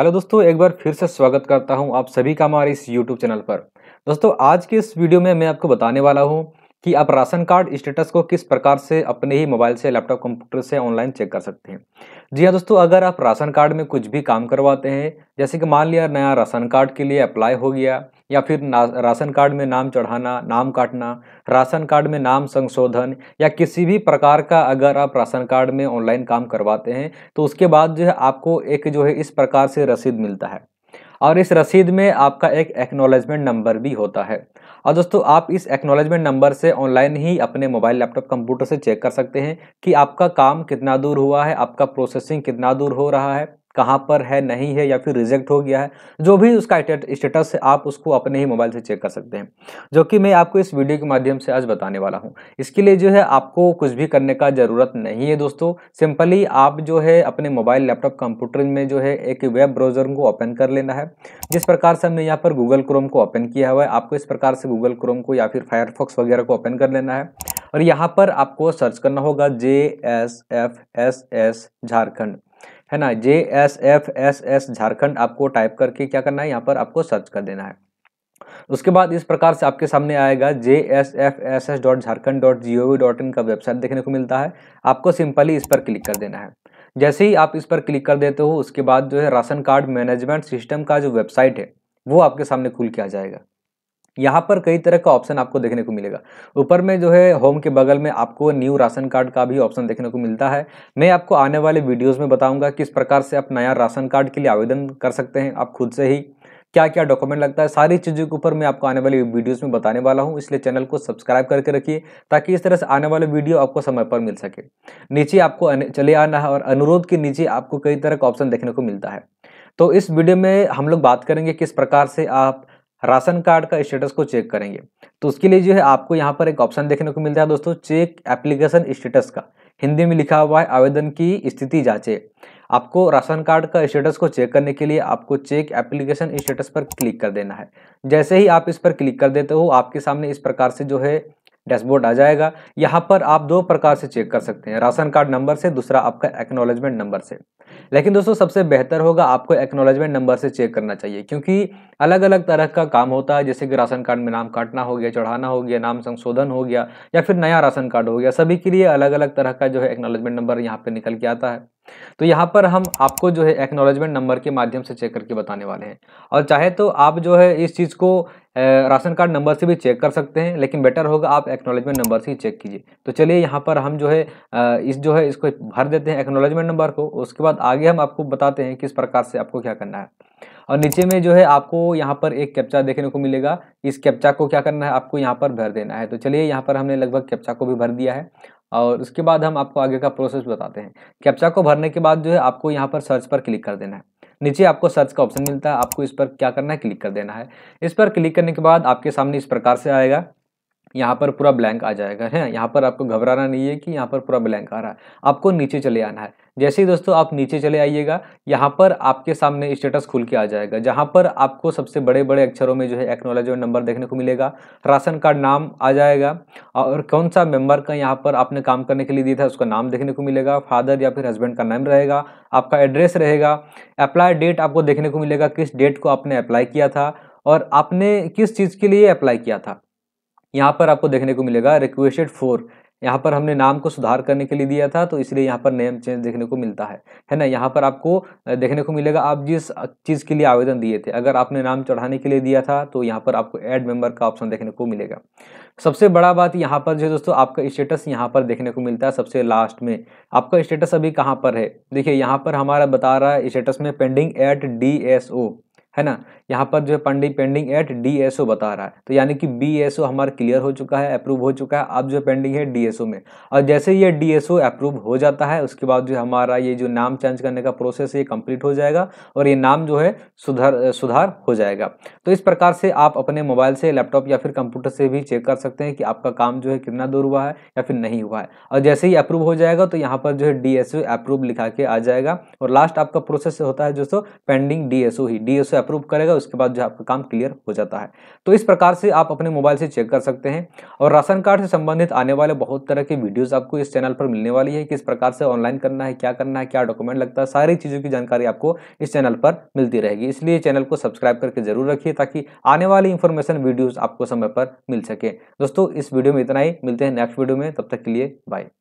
hello दोस्तों एक बार फिर से स्वागत करता हूं आप सभी का हमारे इस यूट्यूब चैनल पर दोस्तों आज के इस वीडियो में मैं आपको बताने वाला हूं कि आप राशन कार्ड स्टेटस को किस प्रकार से अपने ही मोबाइल से लैपटॉप कंप्यूटर से ऑनलाइन चेक कर सकते हैं जी हाँ दोस्तों अगर आप राशन कार्ड में कुछ भी काम करवाते हैं जैसे कि मान लिया नया राशन कार्ड के लिए अप्लाई हो गया या फिर राशन कार्ड में नाम चढ़ाना नाम काटना राशन कार्ड में नाम संशोधन या किसी भी प्रकार का अगर आप राशन कार्ड में ऑनलाइन काम करवाते हैं तो उसके बाद जो है आपको एक जो है इस प्रकार से रसीद मिलता है और इस रसीद में आपका एक एक्नोलेजमेंट नंबर भी होता है और दोस्तों आप इस एक्नोलेजमेंट नंबर से ऑनलाइन ही अपने मोबाइल लैपटॉप कंप्यूटर से चेक कर सकते हैं कि आपका काम कितना दूर हुआ है आपका प्रोसेसिंग कितना दूर हो रहा है कहाँ पर है नहीं है या फिर रिजेक्ट हो गया है जो भी उसका स्टेटस है आप उसको अपने ही मोबाइल से चेक कर सकते हैं जो कि मैं आपको इस वीडियो के माध्यम से आज बताने वाला हूँ इसके लिए जो है आपको कुछ भी करने का ज़रूरत नहीं है दोस्तों सिंपली आप जो है अपने मोबाइल लैपटॉप कंप्यूटर में जो है एक वेब ब्राउज़र को ओपन कर लेना है जिस प्रकार से हमने यहाँ पर गूगल क्रोम को ओपन किया हुआ है आपको इस प्रकार से गूगल क्रोम को या फिर फायरफॉक्स वगैरह को ओपन कर लेना है और यहाँ पर आपको सर्च करना होगा J S F S S Jharkhand है ना J S F S S Jharkhand आपको टाइप करके क्या करना है यहाँ पर आपको सर्च कर देना है उसके बाद इस प्रकार से आपके सामने आएगा J S F S S dot Jharkhand dot G O V dot in का वेबसाइट देखने को मिलता है आपको सिंपली इस पर क्लिक कर देना है जैसे ही आप इस पर क्लिक कर देते हो उसके बाद जो है राशन कार्ड मैनेजमेंट सिस्टम का जो वेबसाइट है वो आपके सामने खुल के आ जाएगा यहाँ पर कई तरह का ऑप्शन आपको देखने को मिलेगा ऊपर में जो है होम के बगल में आपको न्यू राशन कार्ड का भी ऑप्शन देखने को मिलता है मैं आपको आने वाले वीडियोस में बताऊंगा किस प्रकार से आप नया राशन कार्ड के लिए आवेदन कर सकते हैं आप खुद से ही क्या क्या डॉक्यूमेंट लगता है सारी चीज़ों के ऊपर मैं आपको आने वाले वीडियोज़ में बताने वाला हूँ इसलिए चैनल को सब्सक्राइब करके रखिए ताकि इस तरह से आने वाले वीडियो आपको समय पर मिल सके नीचे आपको चले आना है और अनुरोध के नीचे आपको कई तरह का ऑप्शन देखने को मिलता है तो इस वीडियो में हम लोग बात करेंगे किस प्रकार से आप राशन कार्ड का स्टेटस को चेक करेंगे तो उसके लिए जो है आपको यहाँ पर एक ऑप्शन देखने को मिलता है दोस्तों चेक एप्लीकेशन स्टेटस का हिंदी में लिखा हुआ है आवेदन की स्थिति जांचें आपको राशन कार्ड का स्टेटस को चेक करने के लिए आपको चेक एप्लीकेशन स्टेटस पर क्लिक कर देना है जैसे ही आप इस पर क्लिक कर देते हो आपके सामने इस प्रकार से जो है डैशबोर्ड आ जाएगा यहाँ पर आप दो प्रकार से चेक कर सकते हैं राशन कार्ड नंबर से दूसरा आपका एक्नॉलेजमेंट नंबर से लेकिन दोस्तों सबसे बेहतर होगा आपको एक्नोलॉजमेंट नंबर से चेक करना चाहिए क्योंकि अलग अलग तरह का काम होता है जैसे कि राशन कार्ड में नाम काटना हो गया चढ़ाना हो गया नाम संशोधन हो गया या फिर नया राशन कार्ड हो गया सभी के लिए अलग अलग तरह का जो है एक्नोलॉजमेंट नंबर यहाँ पर निकल के आता है तो यहाँ पर हम आपको जो है एक्नोलॉजमेंट नंबर के माध्यम से चेक करके बताने वाले हैं और चाहे तो आप जो है इस चीज़ को राशन कार्ड नंबर से भी चेक कर सकते हैं लेकिन बेटर होगा आप एक्नोलॉजमेंट नंबर से ही चेक कीजिए तो चलिए यहाँ पर हम जो है इस जो है इसको भर देते हैं एक्नोलॉजमेंट नंबर को उसके बाद आगे हम आपको बताते हैं किस प्रकार से आपको क्या करना है और नीचे में जो है आपको यहाँ पर एक कैप्चा देखने को मिलेगा इस कैप्चा को क्या करना है आपको यहाँ पर भर देना है तो चलिए यहाँ पर हमने लगभग कैप्चा को भी भर दिया है और उसके बाद हम आपको आगे का प्रोसेस बताते हैं कैप्चा को भरने के बाद जो है आपको यहाँ पर सर्च पर क्लिक कर देना है नीचे आपको सर्च का ऑप्शन मिलता है आपको इस पर क्या करना है क्लिक कर देना है इस पर क्लिक करने के बाद आपके सामने इस प्रकार से आएगा यहाँ पर पूरा ब्लैंक आ जाएगा है यहाँ पर आपको घबराना नहीं है कि यहाँ पर पूरा ब्लैंक आ रहा है आपको नीचे चले आना है जैसे ही दोस्तों आप नीचे चले आइएगा यहाँ पर आपके सामने स्टेटस खुल के आ जाएगा जहाँ पर आपको सबसे बड़े बड़े अक्षरों में जो है एक्नोलॉजमेंट नंबर देखने को मिलेगा राशन कार्ड नाम आ जाएगा और कौन सा मेंबर का यहाँ पर आपने काम करने के लिए दिया था उसका नाम देखने को मिलेगा फादर या फिर हस्बैंड का नाम रहेगा आपका एड्रेस रहेगा अप्लाई डेट आपको देखने को मिलेगा किस डेट को आपने अप्लाई किया था और आपने किस चीज़ के लिए अप्लाई किया था यहाँ पर आपको देखने को मिलेगा रिक्वेस्टेड फोर यहाँ पर हमने नाम को सुधार करने के लिए दिया था तो इसलिए यहाँ पर नेम चेंज देखने को मिलता है है ना यहाँ पर आपको देखने को मिलेगा आप जिस चीज़ के लिए आवेदन दिए थे अगर आपने नाम चढ़ाने के लिए दिया था तो यहाँ पर आपको ऐड मेंबर का ऑप्शन देखने को मिलेगा सबसे बड़ा बात यहाँ पर जो दोस्तों आपका स्टेटस यहाँ पर देखने को मिलता है सबसे लास्ट में आपका स्टेटस अभी कहाँ पर है देखिए यहाँ पर हमारा बता रहा है स्टेटस में pending at D S O है ना यहाँ पर जो है पेंडिंग पेंडिंग एट डी बता रहा है तो यानी कि बी हमारा क्लियर हो चुका है अप्रूव हो चुका है अब जो पेंडिंग है डी में और जैसे ये डी अप्रूव हो जाता है उसके बाद जो हमारा ये जो नाम चेंज करने का प्रोसेस है ये कंप्लीट हो जाएगा और ये नाम जो है सुधार सुधार हो जाएगा तो इस प्रकार से आप अपने मोबाइल से लैपटॉप या फिर कंप्यूटर से भी चेक कर सकते हैं कि आपका काम जो है कितना दूर हुआ है या फिर नहीं हुआ है और जैसे ही अप्रूव हो जाएगा तो यहाँ पर जो है डी अप्रूव लिखा के आ जाएगा और लास्ट आपका प्रोसेस होता है दोस्तों पेंडिंग डी ही डी अप्रूव करेगा उसके बाद जो आपका काम क्लियर हो जाता है तो इस प्रकार से आप अपने मोबाइल से चेक कर सकते हैं और राशन कार्ड से संबंधित आने वाले बहुत तरह के वीडियोज़ आपको इस चैनल पर मिलने वाली है किस प्रकार से ऑनलाइन करना है क्या करना है क्या डॉक्यूमेंट लगता है सारी चीज़ों की जानकारी आपको इस चैनल पर मिलती रहेगी इसलिए चैनल को सब्सक्राइब करके जरूर रखिए रखिए ताकि आने वाली इंफॉर्मेशन वीडियोज़ आपको समय पर मिल सके दोस्तों इस वीडियो में इतना ही मिलते हैं नेक्स्ट वीडियो में तब तक के लिए बाय